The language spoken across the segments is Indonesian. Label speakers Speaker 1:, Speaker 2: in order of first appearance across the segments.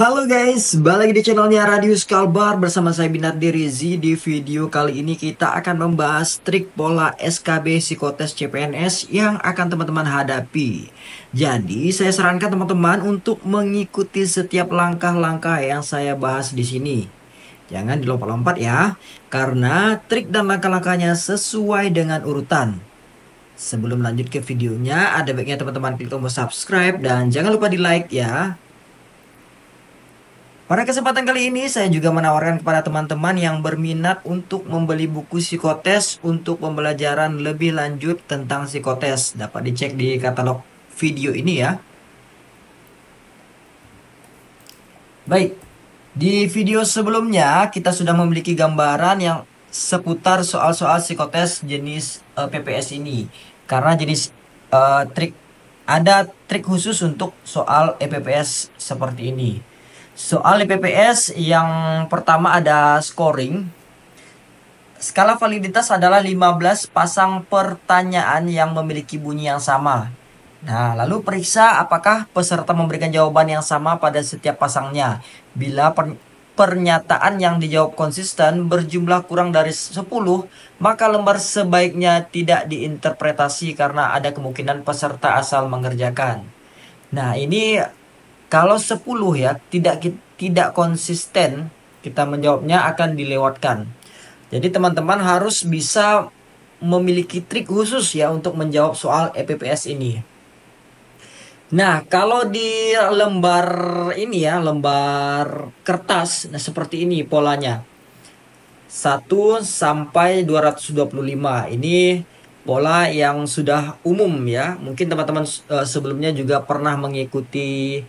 Speaker 1: Halo guys, balik di channelnya Radius Kalbar bersama saya Binar Dirizi. Di video kali ini kita akan membahas trik pola SKB psikotes CPNS yang akan teman-teman hadapi. Jadi, saya sarankan teman-teman untuk mengikuti setiap langkah-langkah yang saya bahas di sini. Jangan dilompat-lompat ya, karena trik dan langkah-langkahnya sesuai dengan urutan. Sebelum lanjut ke videonya, ada baiknya teman-teman klik tombol subscribe dan jangan lupa di like ya. Pada kesempatan kali ini saya juga menawarkan kepada teman-teman yang berminat untuk membeli buku psikotes untuk pembelajaran lebih lanjut tentang psikotes. Dapat dicek di katalog video ini ya. Baik, di video sebelumnya kita sudah memiliki gambaran yang seputar soal-soal psikotes jenis uh, eh, PPS ini. Karena jenis uh, trik ada trik khusus untuk soal EPPS seperti ini. Soal IPPS yang pertama ada scoring. Skala validitas adalah 15 pasang pertanyaan yang memiliki bunyi yang sama. Nah, lalu periksa apakah peserta memberikan jawaban yang sama pada setiap pasangnya. Bila per pernyataan yang dijawab konsisten berjumlah kurang dari 10, maka lembar sebaiknya tidak diinterpretasi karena ada kemungkinan peserta asal mengerjakan. Nah, ini kalau 10 ya tidak tidak konsisten kita menjawabnya akan dilewatkan. Jadi teman-teman harus bisa memiliki trik khusus ya untuk menjawab soal EPPS ini. Nah, kalau di lembar ini ya, lembar kertas nah seperti ini polanya. 1 sampai 225. Ini pola yang sudah umum ya. Mungkin teman-teman eh, sebelumnya juga pernah mengikuti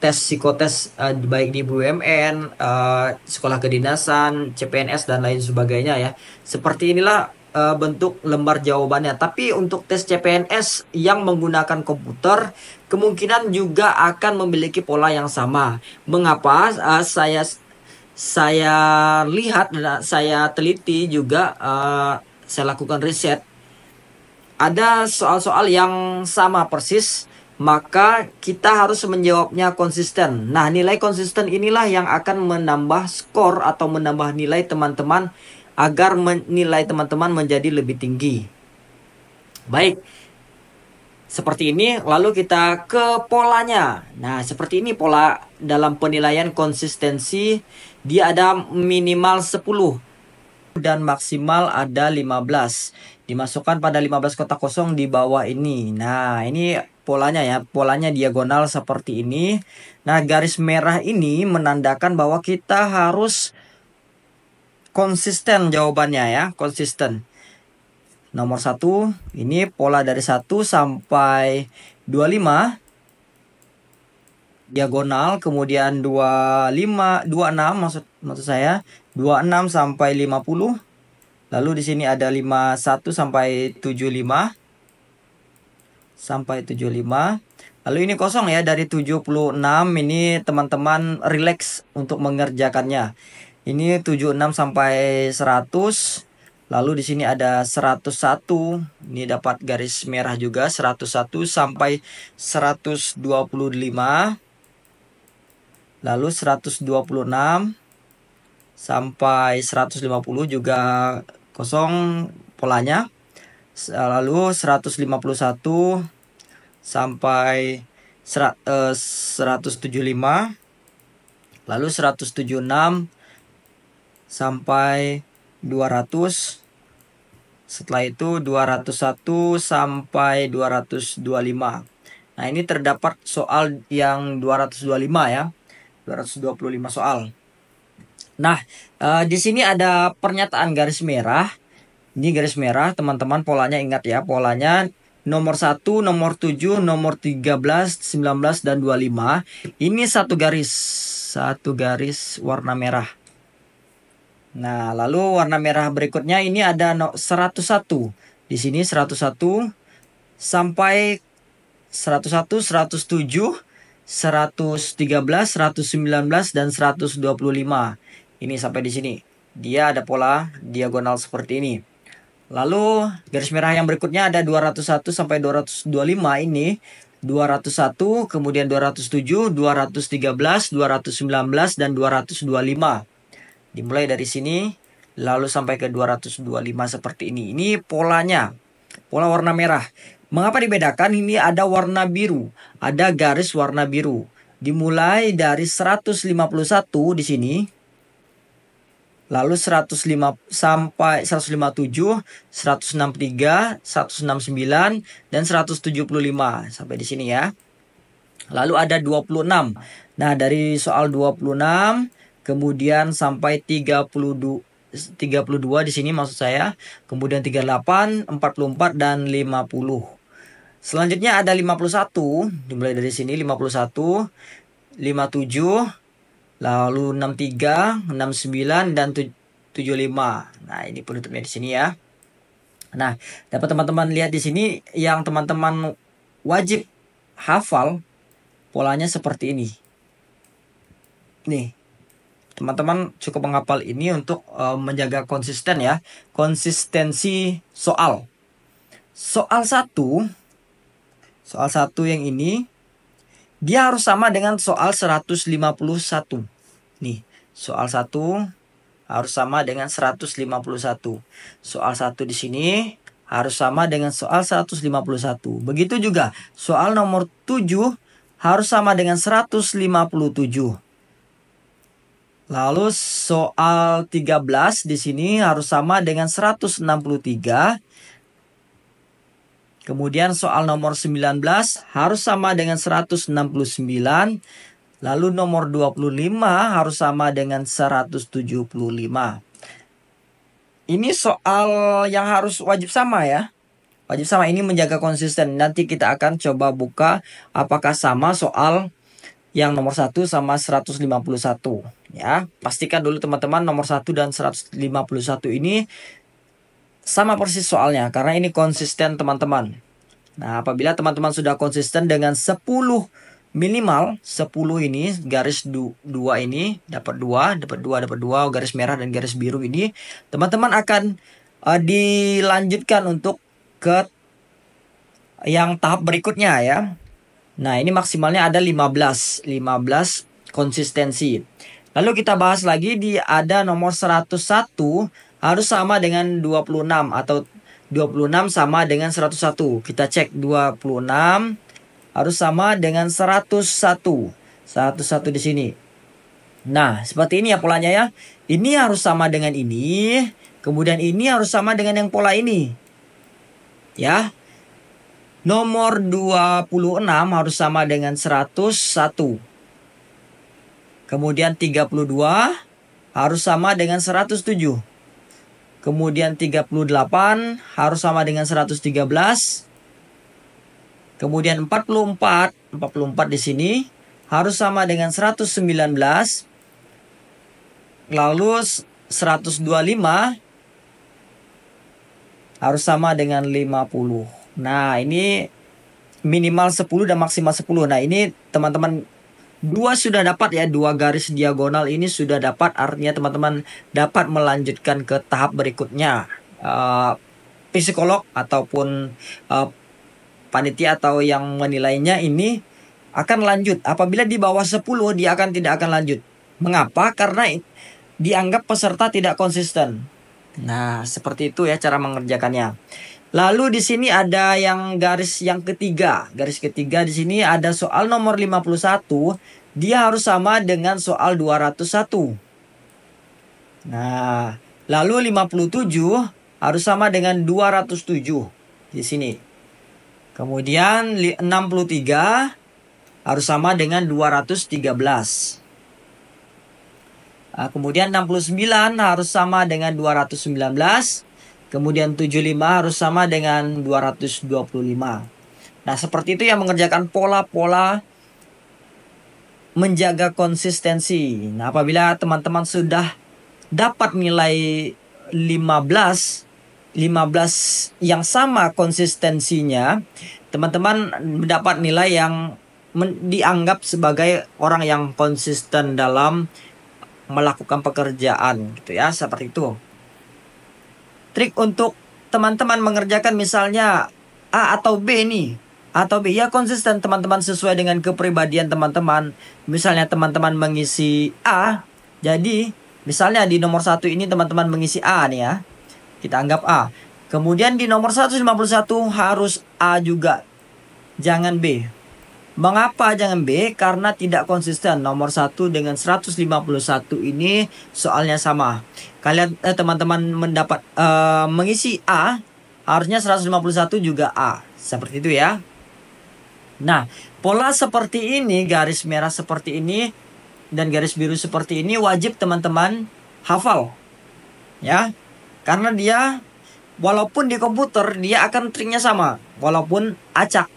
Speaker 1: tes psikotes uh, baik di BUMN, uh, eh, sekolah kedinasan, CPNS dan lain sebagainya ya. Seperti inilah uh, bentuk lembar jawabannya. Tapi untuk tes CPNS yang menggunakan komputer kemungkinan juga akan memiliki pola yang sama. Mengapa uh, saya saya lihat saya teliti juga uh, saya lakukan riset ada soal-soal yang sama persis maka kita harus menjawabnya konsisten. Nah, nilai konsisten inilah yang akan menambah skor atau menambah nilai teman-teman agar nilai teman-teman menjadi lebih tinggi. Baik. Seperti ini, lalu kita ke polanya. Nah, seperti ini pola dalam penilaian konsistensi, dia ada minimal 10 dan maksimal ada 15. Dimasukkan pada 15 kotak kosong di bawah ini. Nah, ini polanya ya. Polanya diagonal seperti ini. Nah, garis merah ini menandakan bahwa kita harus konsisten jawabannya ya, konsisten. Nomor satu ini pola dari 1 sampai 25 diagonal kemudian 25 26 maksud maksud saya 26 sampai 50 lalu di sini ada 51 sampai 75 sampai 75. Lalu ini kosong ya dari 76 ini teman-teman relax untuk mengerjakannya. Ini 76 sampai 100. Lalu di sini ada 101. Ini dapat garis merah juga 101 sampai 125. Lalu 126 sampai 150 juga kosong polanya. Eh, lalu 151 sampai 175 eh, lalu 176 sampai 200 setelah itu 201 sampai 225 nah ini terdapat soal yang 225 ya 225 soal nah eh, di sini ada pernyataan garis merah ini garis merah, teman-teman polanya ingat ya, polanya nomor 1, nomor 7, nomor 13, 19 dan 25. Ini satu garis, satu garis warna merah. Nah, lalu warna merah berikutnya ini ada 101. Di sini 101 sampai 101, 107, 113, 119 dan 125. Ini sampai di sini. Dia ada pola diagonal seperti ini. Lalu garis merah yang berikutnya ada 201 sampai 225 ini 201, kemudian 207, 213, 219 dan 225. Dimulai dari sini lalu sampai ke 225 seperti ini. Ini polanya. Pola warna merah. Mengapa dibedakan? Ini ada warna biru, ada garis warna biru. Dimulai dari 151 di sini lalu 105 sampai 157, 163, 169 dan 175 sampai di sini ya. Lalu ada 26. Nah, dari soal 26 kemudian sampai 32 32 di sini maksud saya, kemudian 38, 44 dan 50. Selanjutnya ada 51, dimulai dari sini 51, 57, lalu 63, 69 dan 75. Nah, ini penutupnya di sini ya. Nah, dapat teman-teman lihat di sini yang teman-teman wajib hafal polanya seperti ini. Nih. Teman-teman cukup menghafal ini untuk uh, menjaga konsisten ya, konsistensi soal. Soal satu soal satu yang ini dia harus sama dengan soal 151. Nih, soal 1 harus sama dengan 151. Soal 1 di sini harus sama dengan soal 151. Begitu juga soal nomor 7 harus sama dengan 157. Lalu soal 13 di sini harus sama dengan 163 Kemudian soal nomor 19 harus sama dengan 169. Lalu nomor 25 harus sama dengan 175. Ini soal yang harus wajib sama ya. Wajib sama ini menjaga konsisten. Nanti kita akan coba buka apakah sama soal yang nomor 1 sama 151 ya. Pastikan dulu teman-teman nomor 1 dan 151 ini sama persis soalnya, karena ini konsisten teman-teman. Nah, apabila teman-teman sudah konsisten dengan 10 minimal 10 ini garis 2 ini dapat 2, dapat 2, dapat 2 garis merah dan garis biru ini teman-teman akan uh, dilanjutkan untuk ke yang tahap berikutnya ya. Nah, ini maksimalnya ada 15, 15 konsistensi. Lalu kita bahas lagi di ada nomor 101 harus sama dengan 26 atau 26 sama dengan 101. Kita cek 26 harus sama dengan 101. 101 di sini. Nah, seperti ini ya polanya ya. Ini harus sama dengan ini, kemudian ini harus sama dengan yang pola ini. Ya. Nomor 26 harus sama dengan 101. Kemudian 32 harus sama dengan 107. Kemudian 38 harus sama dengan 113. Kemudian 44, 44 di sini harus sama dengan 119. Lalu 125 harus sama dengan 50. Nah, ini minimal 10 dan maksimal 10. Nah, ini teman-teman dua sudah dapat ya dua garis diagonal ini sudah dapat artinya teman-teman dapat melanjutkan ke tahap berikutnya uh, psikolog ataupun uh, panitia atau yang menilainya ini akan lanjut apabila di bawah 10 dia akan tidak akan lanjut mengapa karena dianggap peserta tidak konsisten nah seperti itu ya cara mengerjakannya Lalu di sini ada yang garis yang ketiga. Garis ketiga di sini ada soal nomor 51 dia harus sama dengan soal 201. Nah, lalu 57 harus sama dengan 207 di sini. Kemudian 63 harus sama dengan 213. Nah, kemudian 69 harus sama dengan 219. Kemudian 75 harus sama dengan 225. Nah, seperti itu yang mengerjakan pola-pola menjaga konsistensi. Nah, apabila teman-teman sudah dapat nilai 15 15 yang sama konsistensinya, teman-teman mendapat nilai yang dianggap sebagai orang yang konsisten dalam melakukan pekerjaan gitu ya, seperti itu. Trik untuk teman-teman mengerjakan misalnya A atau B nih atau ya konsisten teman-teman sesuai dengan kepribadian teman-teman misalnya teman-teman mengisi A jadi misalnya di nomor satu ini teman-teman mengisi A nih ya kita anggap A kemudian di nomor 151 harus A juga jangan B Mengapa jangan B? Karena tidak konsisten nomor 1 dengan 151 ini soalnya sama. Kalian eh, teman-teman mendapat eh, mengisi A, harusnya 151 juga A. Seperti itu ya. Nah, pola seperti ini, garis merah seperti ini, dan garis biru seperti ini wajib teman-teman hafal. Ya, karena dia walaupun di komputer dia akan triknya sama, walaupun acak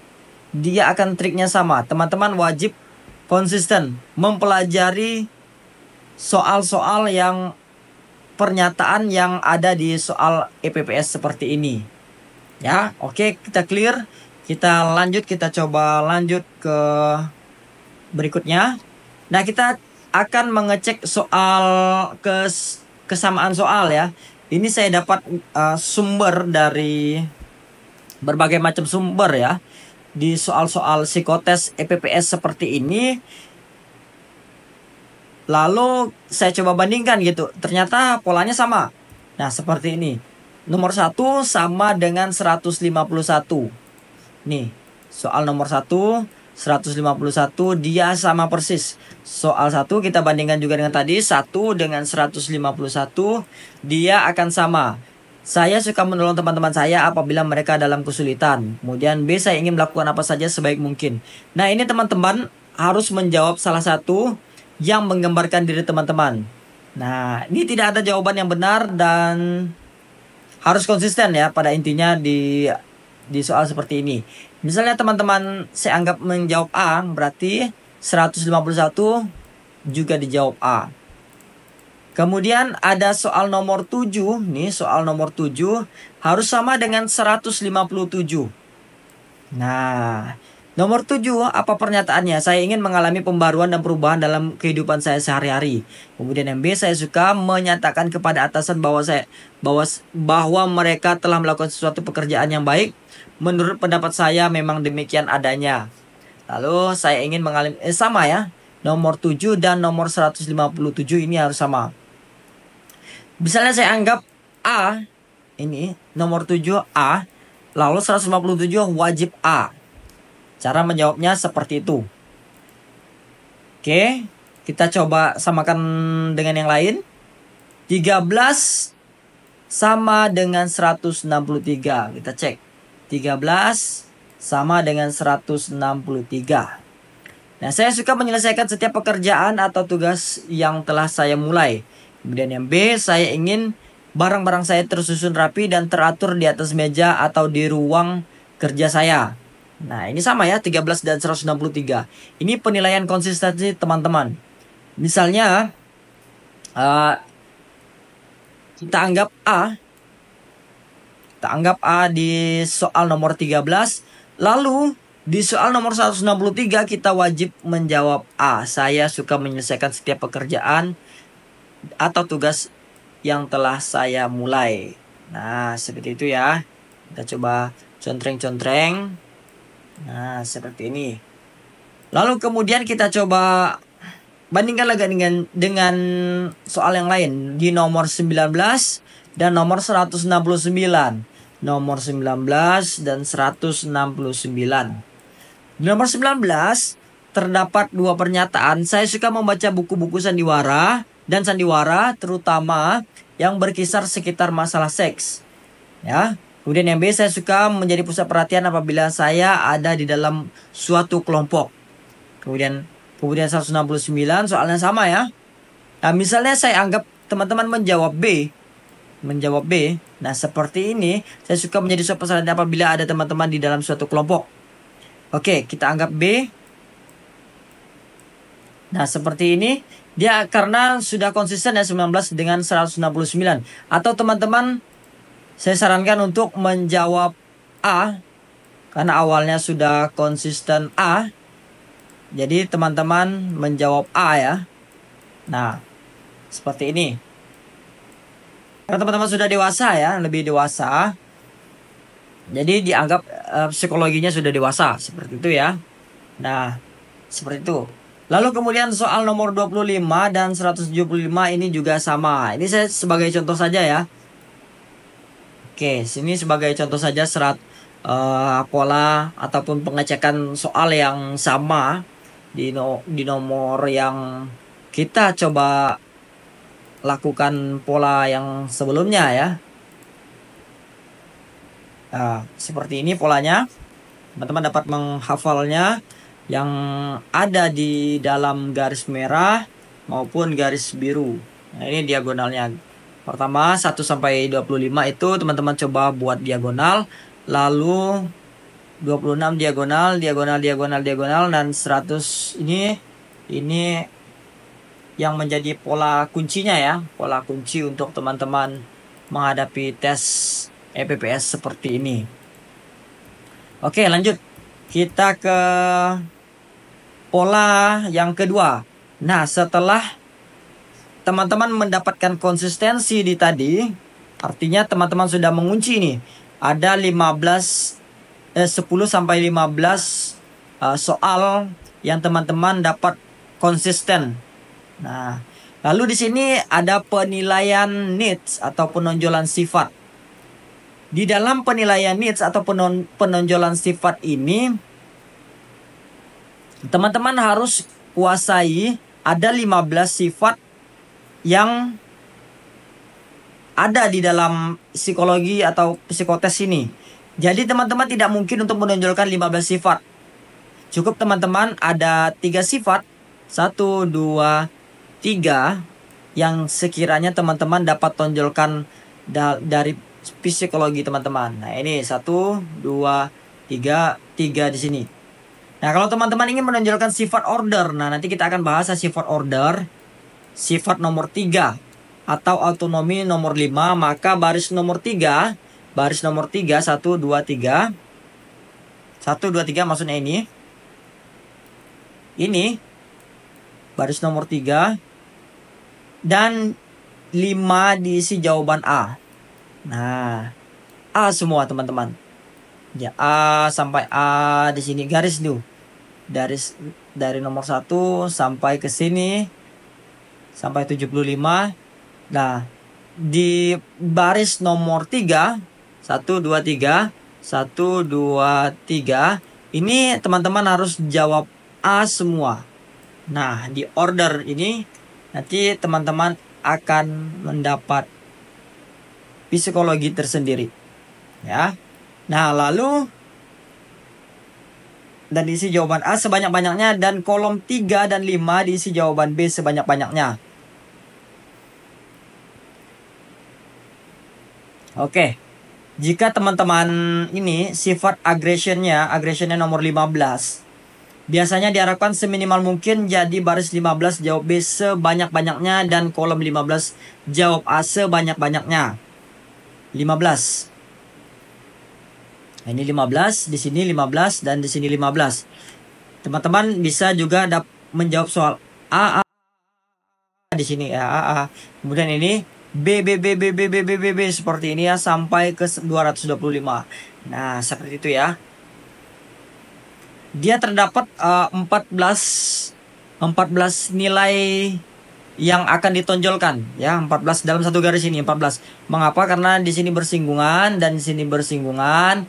Speaker 1: dia akan triknya sama. Teman-teman wajib konsisten mempelajari soal-soal yang pernyataan yang ada di soal EPPS seperti ini. Ya, oke okay, kita clear. Kita lanjut, kita coba lanjut ke berikutnya. Nah, kita akan mengecek soal kes kesamaan soal ya. Ini saya dapat uh, sumber dari berbagai macam sumber ya. Di soal-soal psikotes EPPS seperti ini Lalu saya coba bandingkan gitu. Ternyata polanya sama. Nah, seperti ini. Nomor satu sama dengan 151. Nih, soal nomor 1 151 dia sama persis. Soal 1 kita bandingkan juga dengan tadi 1 dengan 151 dia akan sama. Saya suka menolong teman-teman saya apabila mereka dalam kesulitan. Kemudian B saya ingin melakukan apa saja sebaik mungkin. Nah, ini teman-teman harus menjawab salah satu yang menggambarkan diri teman-teman. Nah, ini tidak ada jawaban yang benar dan harus konsisten ya pada intinya di di soal seperti ini. Misalnya teman-teman saya anggap menjawab A, berarti 151 juga dijawab A. Kemudian ada soal nomor 7, nih soal nomor 7 harus sama dengan 157. Nah, nomor 7 apa pernyataannya? Saya ingin mengalami pembaruan dan perubahan dalam kehidupan saya sehari-hari. Kemudian yang B saya suka menyatakan kepada atasan bahwa saya bahwa bahwa mereka telah melakukan sesuatu pekerjaan yang baik Menurut pendapat saya memang demikian adanya. Lalu saya ingin mengalami eh, sama ya. Nomor 7 dan nomor 157 ini harus sama. Misalnya saya anggap A ini nomor 7 A lalu 157 wajib A. Cara menjawabnya seperti itu. Oke, kita coba samakan dengan yang lain. 13 sama dengan 163. Kita cek. 13 sama dengan 163. Nah, saya suka menyelesaikan setiap pekerjaan atau tugas yang telah saya mulai. Kemudian yang B, saya ingin barang-barang saya tersusun rapi dan teratur di atas meja atau di ruang kerja saya. Nah, ini sama ya, 13 dan 163. Ini penilaian konsistensi teman-teman. Misalnya, uh, kita anggap A kita anggap A ah, di soal nomor 13. Lalu di soal nomor 163 kita wajib menjawab A. Ah, saya suka menyelesaikan setiap pekerjaan atau tugas yang telah saya mulai. Nah, seperti itu ya. Kita coba contreng-contreng. Nah, seperti ini. Lalu kemudian kita coba bandingkan lagi dengan dengan soal yang lain di nomor 19 dan nomor 169 nomor 19 dan 169. Di nomor 19 terdapat dua pernyataan. Saya suka membaca buku-buku sandiwara dan sandiwara terutama yang berkisar sekitar masalah seks. Ya. Kemudian yang B saya suka menjadi pusat perhatian apabila saya ada di dalam suatu kelompok. Kemudian kemudian 169 soalnya sama ya. Nah, misalnya saya anggap teman-teman menjawab B, menjawab B. Nah, seperti ini saya suka menjadi suatu peserta apabila ada teman-teman di dalam suatu kelompok. Oke, kita anggap B. Nah, seperti ini dia karena sudah konsisten ya 19 dengan 169 atau teman-teman saya sarankan untuk menjawab A karena awalnya sudah konsisten A. Jadi teman-teman menjawab A ya. Nah, seperti ini. Karena teman-teman sudah dewasa ya, lebih dewasa. Jadi dianggap uh, psikologinya sudah dewasa, seperti itu ya. Nah, seperti itu. Lalu kemudian soal nomor 25 dan 175 ini juga sama. Ini saya sebagai contoh saja ya. Oke, sini sebagai contoh saja serat uh, pola ataupun pengecekan soal yang sama di no, di nomor yang kita coba lakukan pola yang sebelumnya ya. Nah, seperti ini polanya. Teman-teman dapat menghafalnya yang ada di dalam garis merah maupun garis biru. Nah, ini diagonalnya. Pertama 1 sampai 25 itu teman-teman coba buat diagonal, lalu 26 diagonal, diagonal, diagonal, diagonal dan 100 ini ini yang menjadi pola kuncinya ya, pola kunci untuk teman-teman menghadapi tes EPPS seperti ini. Oke, lanjut. Kita ke pola yang kedua. Nah, setelah teman-teman mendapatkan konsistensi di tadi, artinya teman-teman sudah mengunci nih. Ada 15 eh 10 sampai 15 uh, eh, soal yang teman-teman dapat konsisten Nah, lalu di sini ada penilaian needs atau penonjolan sifat. Di dalam penilaian needs atau penon penonjolan sifat ini, teman-teman harus kuasai ada 15 sifat yang ada di dalam psikologi atau psikotes ini. Jadi teman-teman tidak mungkin untuk menonjolkan 15 sifat. Cukup teman-teman ada tiga sifat. Satu, dua, Tiga, yang sekiranya teman-teman dapat tonjolkan da dari psikologi teman-teman. Nah ini satu, dua, tiga, tiga di sini. Nah kalau teman-teman ingin menonjolkan sifat order, nah nanti kita akan bahas sifat order, sifat nomor tiga atau autonomi nomor lima, maka baris nomor tiga, baris nomor tiga, satu, dua, tiga, satu, dua, tiga maksudnya ini, ini baris nomor tiga dan 5 diisi jawaban A. Nah, A semua teman-teman. Ya A sampai A di sini garis dulu. Dari dari nomor 1 sampai ke sini sampai 75. Nah, di baris nomor 3 1 2 3 1 2 3 ini teman-teman harus jawab A semua. Nah, di order ini nanti teman-teman akan mendapat psikologi tersendiri ya nah lalu dan diisi jawaban A sebanyak-banyaknya dan kolom 3 dan 5 diisi jawaban B sebanyak-banyaknya Oke. Jika teman-teman ini sifat agresionnya, agresionnya nomor 15, Biasanya diharapkan seminimal mungkin jadi baris 15 jawab B sebanyak-banyaknya dan kolom 15 jawab A sebanyak-banyaknya. 15. Nah, ini 15, di sini 15 dan di sini 15. Teman-teman bisa juga menjawab soal A, A, di sini ya A, A. Kemudian ini B, B, B, B, B, B, B, B seperti ini ya sampai ke 225. Nah, seperti itu ya dia terdapat uh, 14 14 nilai yang akan ditonjolkan ya 14 dalam satu garis ini 14 mengapa karena di sini bersinggungan dan di sini bersinggungan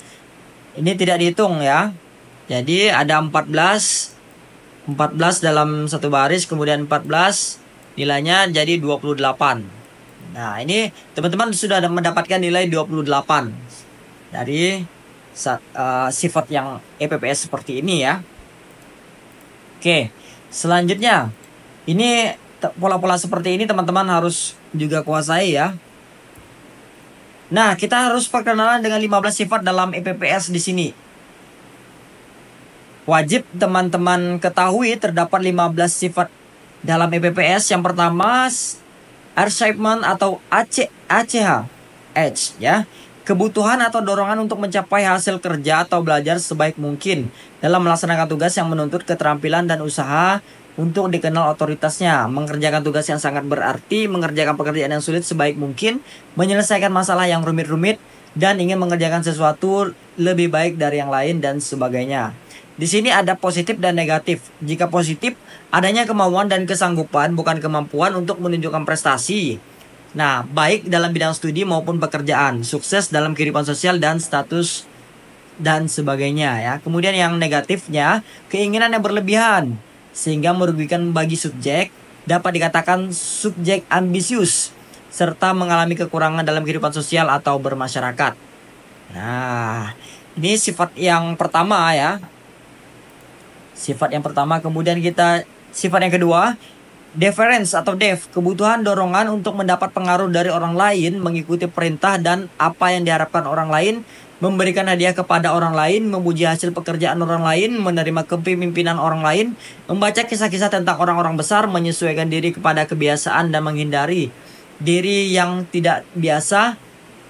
Speaker 1: ini tidak dihitung ya jadi ada 14 14 dalam satu baris kemudian 14 nilainya jadi 28 nah ini teman-teman sudah mendapatkan nilai 28 dari saat, uh, eh, sifat yang EPPS seperti ini ya. Oke, selanjutnya ini pola-pola seperti ini teman-teman harus juga kuasai ya. Nah, kita harus perkenalan dengan 15 sifat dalam EPPS di sini. Wajib teman-teman ketahui terdapat 15 sifat dalam EPPS. Yang pertama, achievement atau AC, ACH, H ya kebutuhan atau dorongan untuk mencapai hasil kerja atau belajar sebaik mungkin dalam melaksanakan tugas yang menuntut keterampilan dan usaha untuk dikenal otoritasnya, mengerjakan tugas yang sangat berarti, mengerjakan pekerjaan yang sulit sebaik mungkin, menyelesaikan masalah yang rumit-rumit, dan ingin mengerjakan sesuatu lebih baik dari yang lain dan sebagainya. Di sini ada positif dan negatif. Jika positif, adanya kemauan dan kesanggupan bukan kemampuan untuk menunjukkan prestasi Nah, baik dalam bidang studi maupun pekerjaan, sukses dalam kehidupan sosial dan status dan sebagainya ya. Kemudian yang negatifnya, keinginan yang berlebihan sehingga merugikan bagi subjek dapat dikatakan subjek ambisius serta mengalami kekurangan dalam kehidupan sosial atau bermasyarakat. Nah, ini sifat yang pertama ya. Sifat yang pertama kemudian kita sifat yang kedua Deference atau dev, kebutuhan dorongan untuk mendapat pengaruh dari orang lain, mengikuti perintah dan apa yang diharapkan orang lain, memberikan hadiah kepada orang lain, memuji hasil pekerjaan orang lain, menerima kepemimpinan orang lain, membaca kisah-kisah tentang orang-orang besar, menyesuaikan diri kepada kebiasaan dan menghindari diri yang tidak biasa,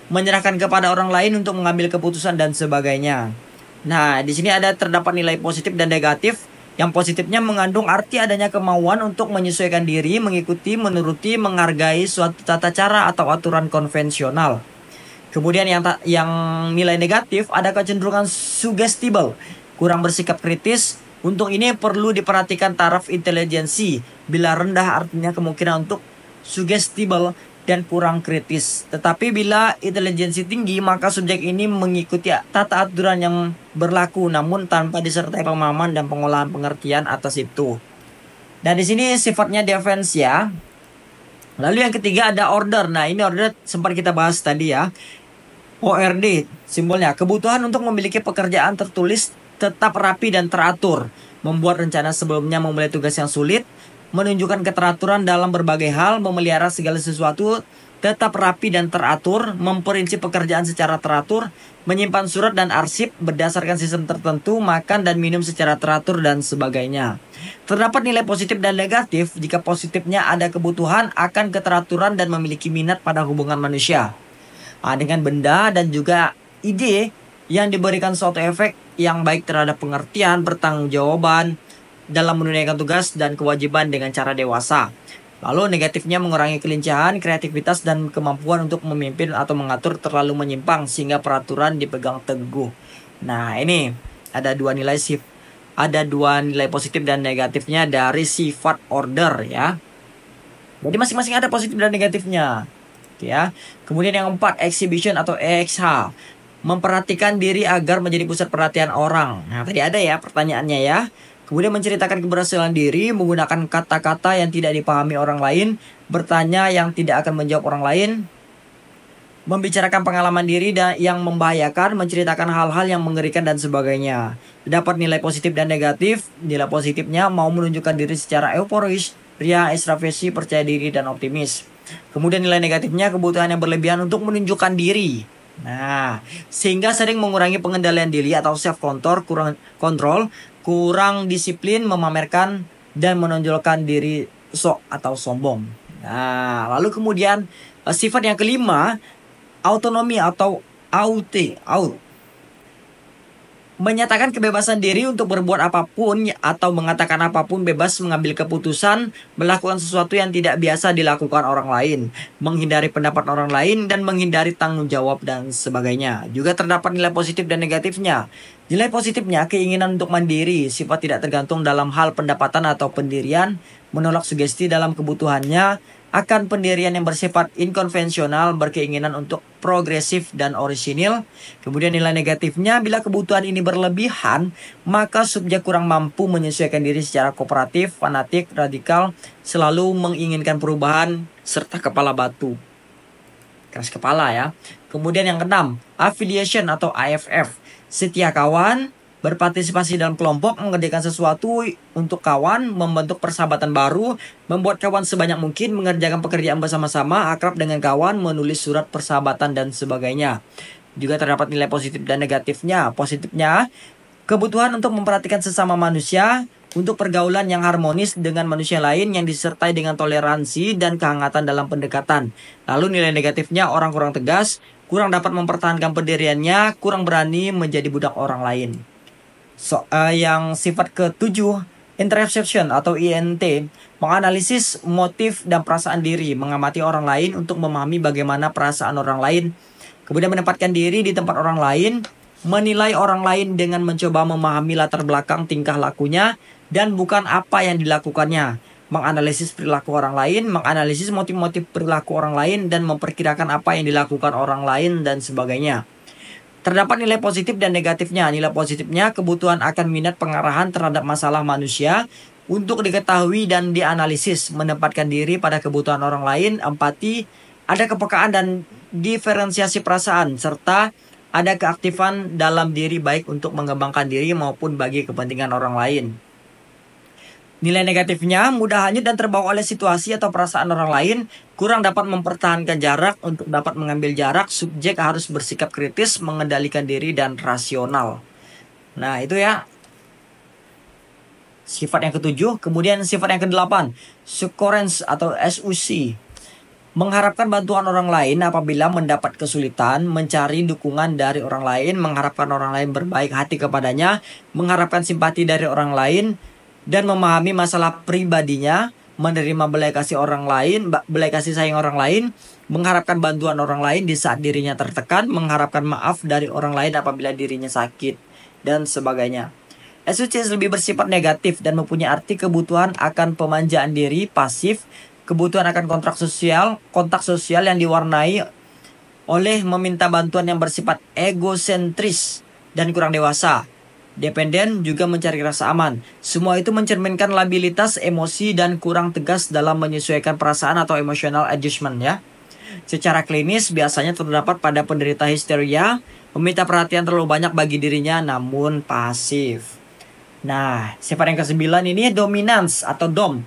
Speaker 1: menyerahkan kepada orang lain untuk mengambil keputusan dan sebagainya. Nah, di sini ada terdapat nilai positif dan negatif yang positifnya mengandung arti adanya kemauan untuk menyesuaikan diri, mengikuti, menuruti, menghargai suatu tata cara atau aturan konvensional. Kemudian yang yang nilai negatif ada kecenderungan sugestible, kurang bersikap kritis. Untuk ini perlu diperhatikan taraf intelijensi. Bila rendah artinya kemungkinan untuk sugestible dan kurang kritis. Tetapi bila intelijensi tinggi, maka subjek ini mengikuti tata aturan yang berlaku namun tanpa disertai pemahaman dan pengolahan pengertian atas itu. Dan di sini sifatnya defense ya. Lalu yang ketiga ada order. Nah, ini order sempat kita bahas tadi ya. ORD simbolnya kebutuhan untuk memiliki pekerjaan tertulis tetap rapi dan teratur, membuat rencana sebelumnya memulai tugas yang sulit, menunjukkan keteraturan dalam berbagai hal, memelihara segala sesuatu tetap rapi dan teratur, memperinci pekerjaan secara teratur, menyimpan surat dan arsip berdasarkan sistem tertentu, makan dan minum secara teratur dan sebagainya. Terdapat nilai positif dan negatif jika positifnya ada kebutuhan akan keteraturan dan memiliki minat pada hubungan manusia. Nah, dengan benda dan juga ide yang diberikan suatu efek yang baik terhadap pengertian, pertanggungjawaban, dalam menunaikan tugas dan kewajiban dengan cara dewasa. Lalu negatifnya mengurangi kelincahan, kreativitas, dan kemampuan untuk memimpin atau mengatur terlalu menyimpang sehingga peraturan dipegang teguh. Nah ini ada dua nilai sif, ada dua nilai positif dan negatifnya dari sifat order ya. Jadi masing-masing ada positif dan negatifnya, gitu ya. Kemudian yang empat exhibition atau EXH memperhatikan diri agar menjadi pusat perhatian orang. Nah tadi ada ya pertanyaannya ya Kemudian menceritakan keberhasilan diri menggunakan kata-kata yang tidak dipahami orang lain, bertanya yang tidak akan menjawab orang lain, membicarakan pengalaman diri dan yang membahayakan, menceritakan hal-hal yang mengerikan dan sebagainya. Dapat nilai positif dan negatif. Nilai positifnya mau menunjukkan diri secara euforis, ria, ekstraversi, percaya diri dan optimis. Kemudian nilai negatifnya kebutuhan yang berlebihan untuk menunjukkan diri. Nah, sehingga sering mengurangi pengendalian diri atau self control, kurang kontrol, kurang disiplin memamerkan dan menonjolkan diri sok atau sombong. Nah, lalu kemudian eh, sifat yang kelima, autonomi atau AUT, AUT. Menyatakan kebebasan diri untuk berbuat apapun atau mengatakan apapun bebas mengambil keputusan, melakukan sesuatu yang tidak biasa dilakukan orang lain, menghindari pendapat orang lain dan menghindari tanggung jawab dan sebagainya. Juga terdapat nilai positif dan negatifnya. Nilai positifnya, keinginan untuk mandiri, sifat tidak tergantung dalam hal pendapatan atau pendirian, menolak sugesti dalam kebutuhannya, akan pendirian yang bersifat inkonvensional, berkeinginan untuk progresif dan orisinil. Kemudian nilai negatifnya, bila kebutuhan ini berlebihan, maka subjek kurang mampu menyesuaikan diri secara kooperatif, fanatik, radikal, selalu menginginkan perubahan, serta kepala batu. Keras kepala ya. Kemudian yang keenam, affiliation atau AFF setia kawan, berpartisipasi dalam kelompok, mengerjakan sesuatu untuk kawan, membentuk persahabatan baru, membuat kawan sebanyak mungkin, mengerjakan pekerjaan bersama-sama, akrab dengan kawan, menulis surat persahabatan, dan sebagainya. Juga terdapat nilai positif dan negatifnya. Positifnya, kebutuhan untuk memperhatikan sesama manusia, untuk pergaulan yang harmonis dengan manusia lain yang disertai dengan toleransi dan kehangatan dalam pendekatan. Lalu nilai negatifnya orang kurang tegas, kurang dapat mempertahankan pendiriannya, kurang berani menjadi budak orang lain. So, uh, yang sifat ketujuh, interception atau INT, menganalisis motif dan perasaan diri, mengamati orang lain untuk memahami bagaimana perasaan orang lain, kemudian menempatkan diri di tempat orang lain, menilai orang lain dengan mencoba memahami latar belakang tingkah lakunya dan bukan apa yang dilakukannya menganalisis perilaku orang lain, menganalisis motif-motif perilaku orang lain dan memperkirakan apa yang dilakukan orang lain dan sebagainya. Terdapat nilai positif dan negatifnya. Nilai positifnya kebutuhan akan minat pengarahan terhadap masalah manusia untuk diketahui dan dianalisis, menempatkan diri pada kebutuhan orang lain, empati, ada kepekaan dan diferensiasi perasaan serta ada keaktifan dalam diri baik untuk mengembangkan diri maupun bagi kepentingan orang lain. Nilai negatifnya mudah hanyut dan terbawa oleh situasi atau perasaan orang lain, kurang dapat mempertahankan jarak. Untuk dapat mengambil jarak, subjek harus bersikap kritis, mengendalikan diri, dan rasional. Nah, itu ya. Sifat yang ketujuh, kemudian sifat yang kedelapan, succorance atau SUC. Mengharapkan bantuan orang lain apabila mendapat kesulitan, mencari dukungan dari orang lain, mengharapkan orang lain berbaik hati kepadanya, mengharapkan simpati dari orang lain, dan memahami masalah pribadinya, menerima belai kasih orang lain, belai kasih sayang orang lain, mengharapkan bantuan orang lain di saat dirinya tertekan, mengharapkan maaf dari orang lain apabila dirinya sakit, dan sebagainya. SUC lebih bersifat negatif dan mempunyai arti kebutuhan akan pemanjaan diri pasif, kebutuhan akan kontrak sosial, kontak sosial yang diwarnai oleh meminta bantuan yang bersifat egosentris dan kurang dewasa Dependen juga mencari rasa aman. Semua itu mencerminkan labilitas, emosi, dan kurang tegas dalam menyesuaikan perasaan atau emotional adjustment ya. Secara klinis biasanya terdapat pada penderita histeria, meminta perhatian terlalu banyak bagi dirinya namun pasif. Nah, sifat yang ke kesembilan ini dominance atau dom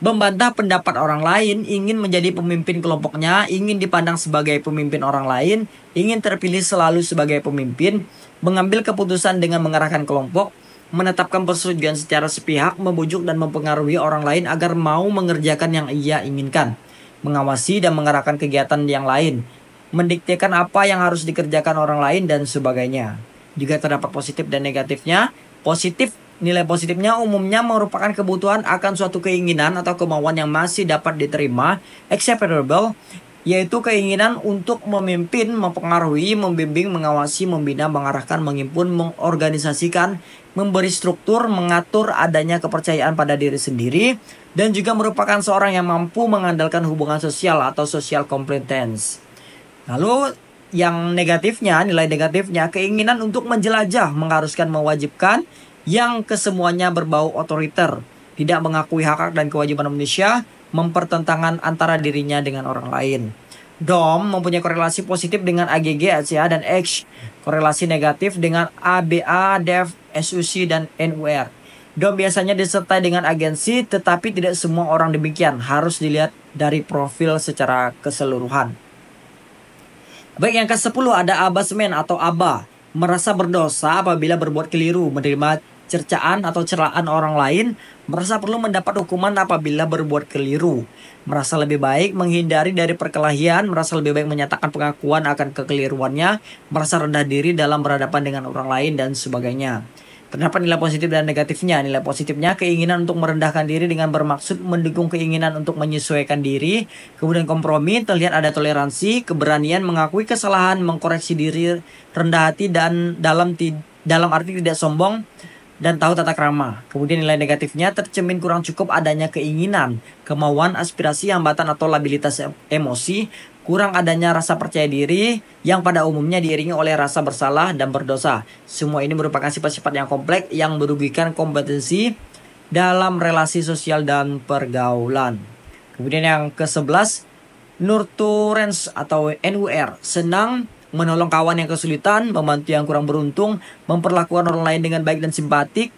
Speaker 1: membantah pendapat orang lain, ingin menjadi pemimpin kelompoknya, ingin dipandang sebagai pemimpin orang lain, ingin terpilih selalu sebagai pemimpin, mengambil keputusan dengan mengarahkan kelompok, menetapkan persetujuan secara sepihak, membujuk dan mempengaruhi orang lain agar mau mengerjakan yang ia inginkan, mengawasi dan mengarahkan kegiatan yang lain, mendiktekan apa yang harus dikerjakan orang lain dan sebagainya. Juga terdapat positif dan negatifnya, positif Nilai positifnya umumnya merupakan kebutuhan akan suatu keinginan atau kemauan yang masih dapat diterima, acceptable, yaitu keinginan untuk memimpin, mempengaruhi, membimbing, mengawasi, membina, mengarahkan, mengimpun, mengorganisasikan, memberi struktur, mengatur adanya kepercayaan pada diri sendiri, dan juga merupakan seorang yang mampu mengandalkan hubungan sosial atau social competence. Lalu yang negatifnya, nilai negatifnya, keinginan untuk menjelajah, mengharuskan, mewajibkan, yang kesemuanya berbau otoriter, tidak mengakui hak-hak dan kewajiban manusia, mempertentangan antara dirinya dengan orang lain. DOM mempunyai korelasi positif dengan AGG, ACA, dan X, korelasi negatif dengan ABA, DEF, SUC, dan NUR. DOM biasanya disertai dengan agensi, tetapi tidak semua orang demikian. Harus dilihat dari profil secara keseluruhan. Baik, yang ke-10 ada abasmen atau aba. Merasa berdosa apabila berbuat keliru, menerima cercaan atau celaan orang lain, merasa perlu mendapat hukuman apabila berbuat keliru, merasa lebih baik menghindari dari perkelahian, merasa lebih baik menyatakan pengakuan akan kekeliruannya, merasa rendah diri dalam berhadapan dengan orang lain dan sebagainya. Terdapat nilai positif dan negatifnya. Nilai positifnya keinginan untuk merendahkan diri dengan bermaksud mendukung keinginan untuk menyesuaikan diri. Kemudian kompromi, terlihat ada toleransi, keberanian mengakui kesalahan, mengkoreksi diri, rendah hati dan dalam dalam arti tidak sombong, dan tahu tata krama. Kemudian nilai negatifnya tercemin kurang cukup adanya keinginan, kemauan, aspirasi, hambatan atau labilitas emosi, kurang adanya rasa percaya diri yang pada umumnya diiringi oleh rasa bersalah dan berdosa. Semua ini merupakan sifat-sifat yang kompleks yang merugikan kompetensi dalam relasi sosial dan pergaulan. Kemudian yang ke-11, nurturance atau NUR, senang menolong kawan yang kesulitan, membantu yang kurang beruntung, memperlakukan orang lain dengan baik dan simpatik,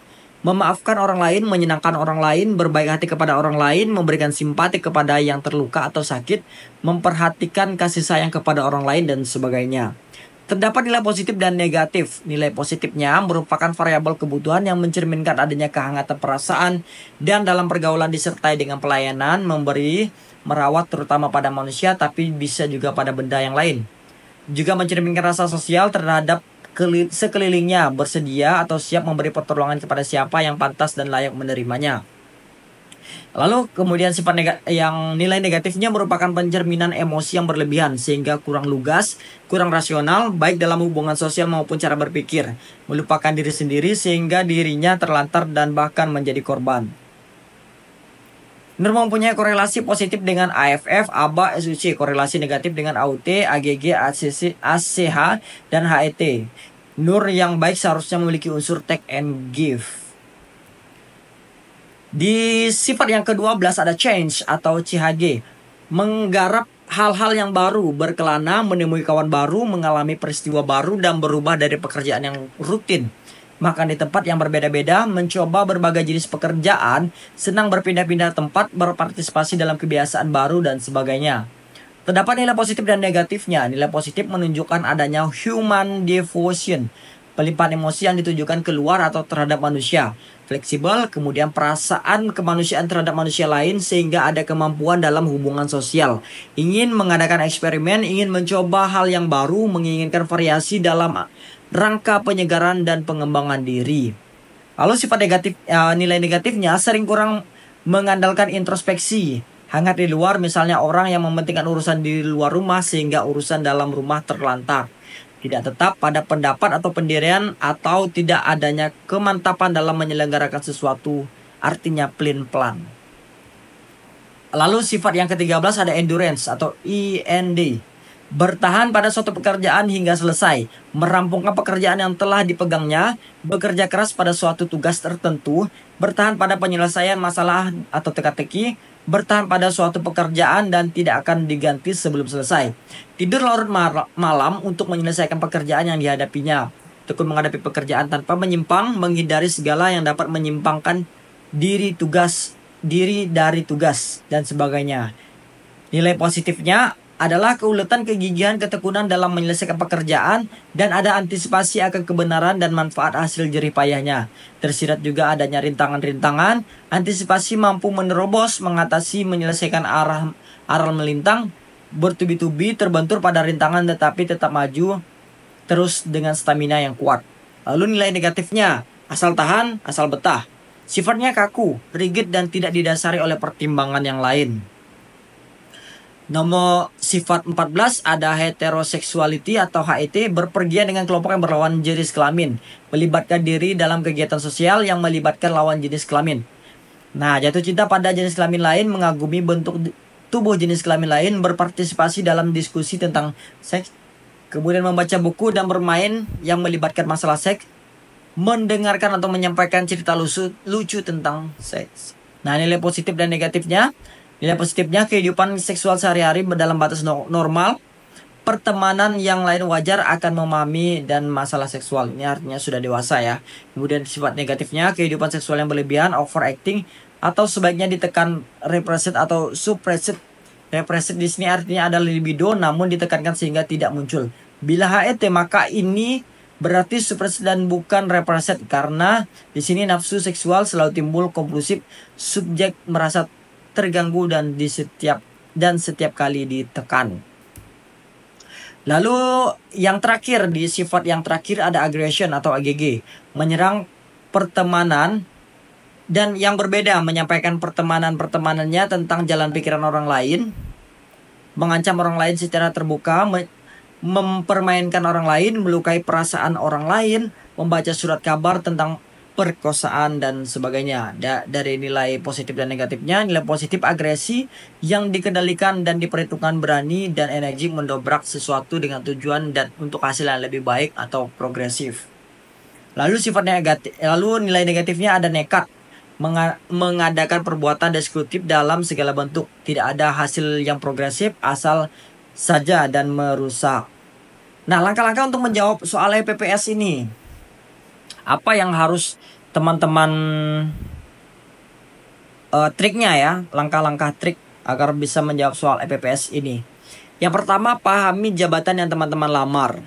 Speaker 1: memaafkan orang lain, menyenangkan orang lain, berbaik hati kepada orang lain, memberikan simpatik kepada yang terluka atau sakit, memperhatikan kasih sayang kepada orang lain dan sebagainya. Terdapat nilai positif dan negatif. Nilai positifnya merupakan variabel kebutuhan yang mencerminkan adanya kehangatan perasaan dan dalam pergaulan disertai dengan pelayanan, memberi, merawat terutama pada manusia tapi bisa juga pada benda yang lain juga mencerminkan rasa sosial terhadap sekelilingnya bersedia atau siap memberi pertolongan kepada siapa yang pantas dan layak menerimanya. Lalu kemudian sifat yang nilai negatifnya merupakan pencerminan emosi yang berlebihan sehingga kurang lugas, kurang rasional baik dalam hubungan sosial maupun cara berpikir, melupakan diri sendiri sehingga dirinya terlantar dan bahkan menjadi korban. Nur mempunyai korelasi positif dengan AFF, ABA, SUC, korelasi negatif dengan AUT, AGG, ACC, ACH, dan HET. Nur yang baik seharusnya memiliki unsur take and give. Di sifat yang ke-12 ada change atau CHG. Menggarap hal-hal yang baru, berkelana, menemui kawan baru, mengalami peristiwa baru, dan berubah dari pekerjaan yang rutin makan di tempat yang berbeda-beda, mencoba berbagai jenis pekerjaan, senang berpindah-pindah tempat, berpartisipasi dalam kebiasaan baru, dan sebagainya. Terdapat nilai positif dan negatifnya. Nilai positif menunjukkan adanya human devotion, pelimpahan emosi yang ditujukan keluar atau terhadap manusia. Fleksibel, kemudian perasaan kemanusiaan terhadap manusia lain sehingga ada kemampuan dalam hubungan sosial. Ingin mengadakan eksperimen, ingin mencoba hal yang baru, menginginkan variasi dalam rangka penyegaran dan pengembangan diri. Lalu sifat negatif uh, nilai negatifnya sering kurang mengandalkan introspeksi, hangat di luar misalnya orang yang mementingkan urusan di luar rumah sehingga urusan dalam rumah terlantar. Tidak tetap pada pendapat atau pendirian atau tidak adanya kemantapan dalam menyelenggarakan sesuatu, artinya plin plan. Lalu sifat yang ke-13 ada endurance atau END bertahan pada suatu pekerjaan hingga selesai, merampungkan pekerjaan yang telah dipegangnya, bekerja keras pada suatu tugas tertentu, bertahan pada penyelesaian masalah atau teka-teki, bertahan pada suatu pekerjaan dan tidak akan diganti sebelum selesai. Tidur larut malam untuk menyelesaikan pekerjaan yang dihadapinya. Tekun menghadapi pekerjaan tanpa menyimpang, menghindari segala yang dapat menyimpangkan diri tugas, diri dari tugas dan sebagainya. Nilai positifnya adalah keuletan kegigihan ketekunan dalam menyelesaikan pekerjaan dan ada antisipasi akan kebenaran dan manfaat hasil jerih payahnya. Tersirat juga adanya rintangan-rintangan, antisipasi mampu menerobos, mengatasi, menyelesaikan arah arah melintang, bertubi-tubi terbentur pada rintangan tetapi tetap maju terus dengan stamina yang kuat. Lalu nilai negatifnya, asal tahan, asal betah. Sifatnya kaku, rigid dan tidak didasari oleh pertimbangan yang lain. Nomor sifat 14 ada heteroseksuality atau HET berpergian dengan kelompok yang berlawan jenis kelamin, melibatkan diri dalam kegiatan sosial yang melibatkan lawan jenis kelamin. Nah, jatuh cinta pada jenis kelamin lain mengagumi bentuk tubuh jenis kelamin lain, berpartisipasi dalam diskusi tentang seks, kemudian membaca buku dan bermain yang melibatkan masalah seks, mendengarkan atau menyampaikan cerita lucu, lucu tentang seks. Nah, nilai positif dan negatifnya Nilai positifnya kehidupan seksual sehari-hari dalam batas normal, pertemanan yang lain wajar akan memahami dan masalah seksual ini artinya sudah dewasa ya. Kemudian sifat negatifnya kehidupan seksual yang berlebihan, overacting atau sebaiknya ditekan repressed atau suppressed. Repressed di sini artinya ada libido namun ditekankan sehingga tidak muncul. Bila HET maka ini berarti suppressed dan bukan repressed karena di sini nafsu seksual selalu timbul kompulsif, subjek merasa terganggu dan di setiap dan setiap kali ditekan. Lalu yang terakhir di sifat yang terakhir ada aggression atau AGG, menyerang pertemanan dan yang berbeda menyampaikan pertemanan-pertemanannya tentang jalan pikiran orang lain, mengancam orang lain secara terbuka, mempermainkan orang lain, melukai perasaan orang lain, membaca surat kabar tentang perkosaan dan sebagainya. Da dari nilai positif dan negatifnya, nilai positif agresi yang dikendalikan dan diperhitungkan berani dan energi mendobrak sesuatu dengan tujuan dan untuk hasil yang lebih baik atau progresif. Lalu sifat negatif, lalu nilai negatifnya ada nekat, mengadakan perbuatan deskriptif dalam segala bentuk, tidak ada hasil yang progresif asal saja dan merusak. Nah, langkah-langkah untuk menjawab soal e PPS ini apa yang harus teman-teman uh, triknya ya, langkah-langkah trik agar bisa menjawab soal EPPS ini. Yang pertama, pahami jabatan yang teman-teman lamar.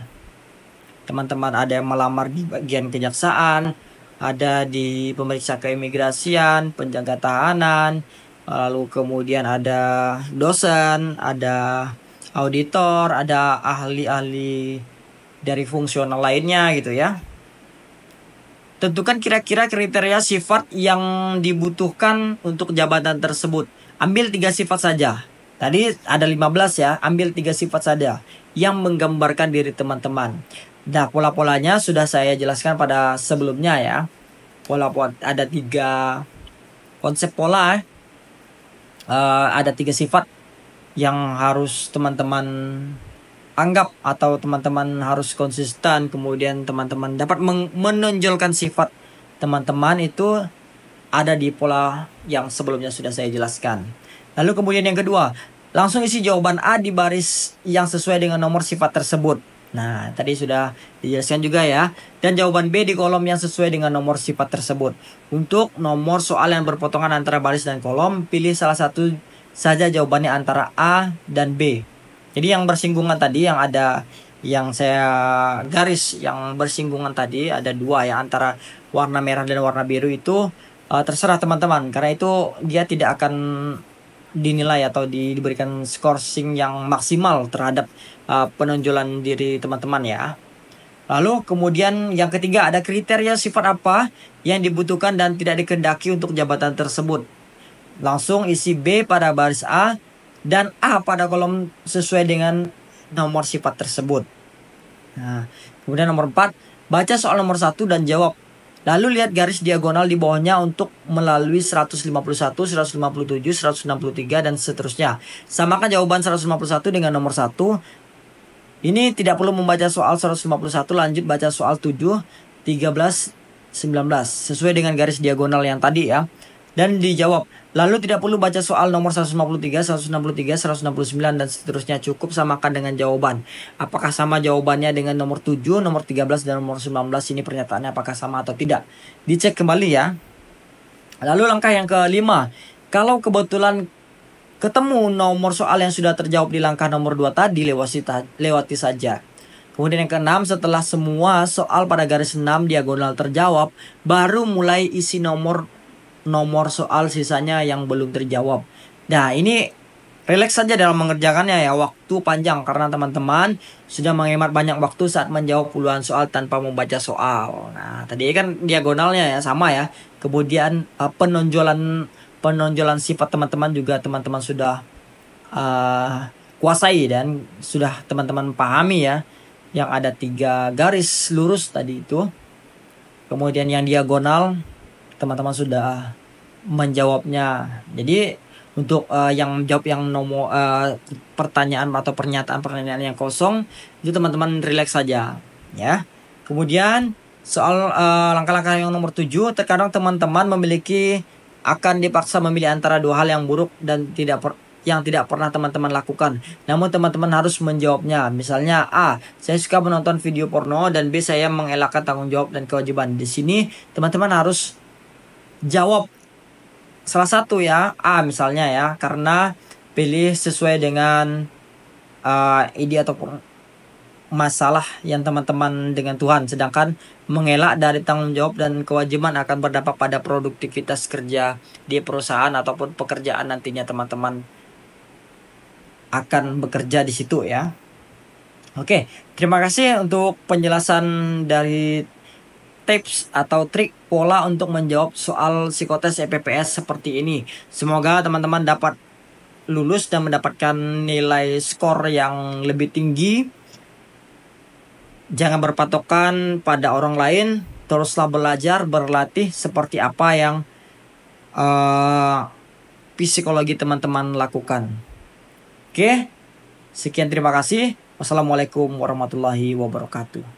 Speaker 1: Teman-teman ada yang melamar di bagian kejaksaan, ada di pemeriksa keimigrasian, penjaga tahanan, lalu kemudian ada dosen, ada auditor, ada ahli-ahli dari fungsional lainnya gitu ya. Tentukan kira-kira kriteria sifat yang dibutuhkan untuk jabatan tersebut. Ambil tiga sifat saja. Tadi ada 15 ya, ambil tiga sifat saja yang menggambarkan diri teman-teman. Nah, pola-polanya sudah saya jelaskan pada sebelumnya ya. Pola, pola ada tiga konsep pola. Uh, ada tiga sifat yang harus teman-teman anggap atau teman-teman harus konsisten kemudian teman-teman dapat menonjolkan sifat teman-teman itu ada di pola yang sebelumnya sudah saya jelaskan. Lalu kemudian yang kedua, langsung isi jawaban A di baris yang sesuai dengan nomor sifat tersebut. Nah, tadi sudah dijelaskan juga ya. Dan jawaban B di kolom yang sesuai dengan nomor sifat tersebut. Untuk nomor soal yang berpotongan antara baris dan kolom, pilih salah satu saja jawabannya antara A dan B jadi yang bersinggungan tadi yang ada yang saya garis yang bersinggungan tadi ada dua ya antara warna merah dan warna biru itu uh, terserah teman-teman karena itu dia tidak akan dinilai atau di, diberikan scoring yang maksimal terhadap uh, penonjolan diri teman-teman ya. Lalu kemudian yang ketiga ada kriteria sifat apa yang dibutuhkan dan tidak dikendaki untuk jabatan tersebut. Langsung isi B pada baris A dan A pada kolom sesuai dengan nomor sifat tersebut. Nah, kemudian nomor 4, baca soal nomor 1 dan jawab. Lalu lihat garis diagonal di bawahnya untuk melalui 151, 157, 163, dan seterusnya. Samakan jawaban 151 dengan nomor 1. Ini tidak perlu membaca soal 151, lanjut baca soal 7, 13, 19. Sesuai dengan garis diagonal yang tadi ya. Dan dijawab, Lalu tidak perlu baca soal nomor 153, 163, 169 dan seterusnya cukup samakan dengan jawaban. Apakah sama jawabannya dengan nomor 7, nomor 13 dan nomor 19 ini pernyataannya apakah sama atau tidak. Dicek kembali ya. Lalu langkah yang kelima, kalau kebetulan ketemu nomor soal yang sudah terjawab di langkah nomor 2 tadi lewati, lewati saja. Kemudian yang keenam, setelah semua soal pada garis 6 diagonal terjawab, baru mulai isi nomor nomor soal sisanya yang belum terjawab. Nah, ini relax saja dalam mengerjakannya ya waktu panjang karena teman-teman sudah menghemat banyak waktu saat menjawab puluhan soal tanpa membaca soal. Nah, tadi kan diagonalnya ya sama ya. Kemudian eh, penonjolan penonjolan sifat teman-teman juga teman-teman sudah uh, kuasai dan sudah teman-teman pahami ya yang ada tiga garis lurus tadi itu. Kemudian yang diagonal teman-teman sudah menjawabnya. Jadi untuk uh, yang jawab yang nomor uh, eh, pertanyaan atau pernyataan-pernyataan yang kosong itu teman-teman rileks saja ya. Kemudian soal langkah eh, langkah-langkah yang nomor 7 terkadang teman-teman memiliki akan dipaksa memilih antara dua hal yang buruk dan tidak per, yang tidak pernah teman-teman lakukan. Namun teman-teman harus menjawabnya. Misalnya A, saya suka menonton video porno dan B saya mengelakkan tanggung jawab dan kewajiban. Di sini teman-teman harus jawab salah satu ya A misalnya ya karena pilih sesuai dengan uh, ide ataupun masalah yang teman-teman dengan Tuhan sedangkan mengelak dari tanggung jawab dan kewajiban akan berdampak pada produktivitas kerja di perusahaan ataupun pekerjaan nantinya teman-teman akan bekerja di situ ya. Oke, terima kasih untuk penjelasan dari tips atau trik pola untuk menjawab soal psikotes EPPS seperti ini. Semoga teman-teman dapat lulus dan mendapatkan nilai skor yang lebih tinggi. Jangan berpatokan pada orang lain, teruslah belajar, berlatih seperti apa yang uh, psikologi teman-teman lakukan. Oke, sekian terima kasih. Wassalamualaikum warahmatullahi wabarakatuh.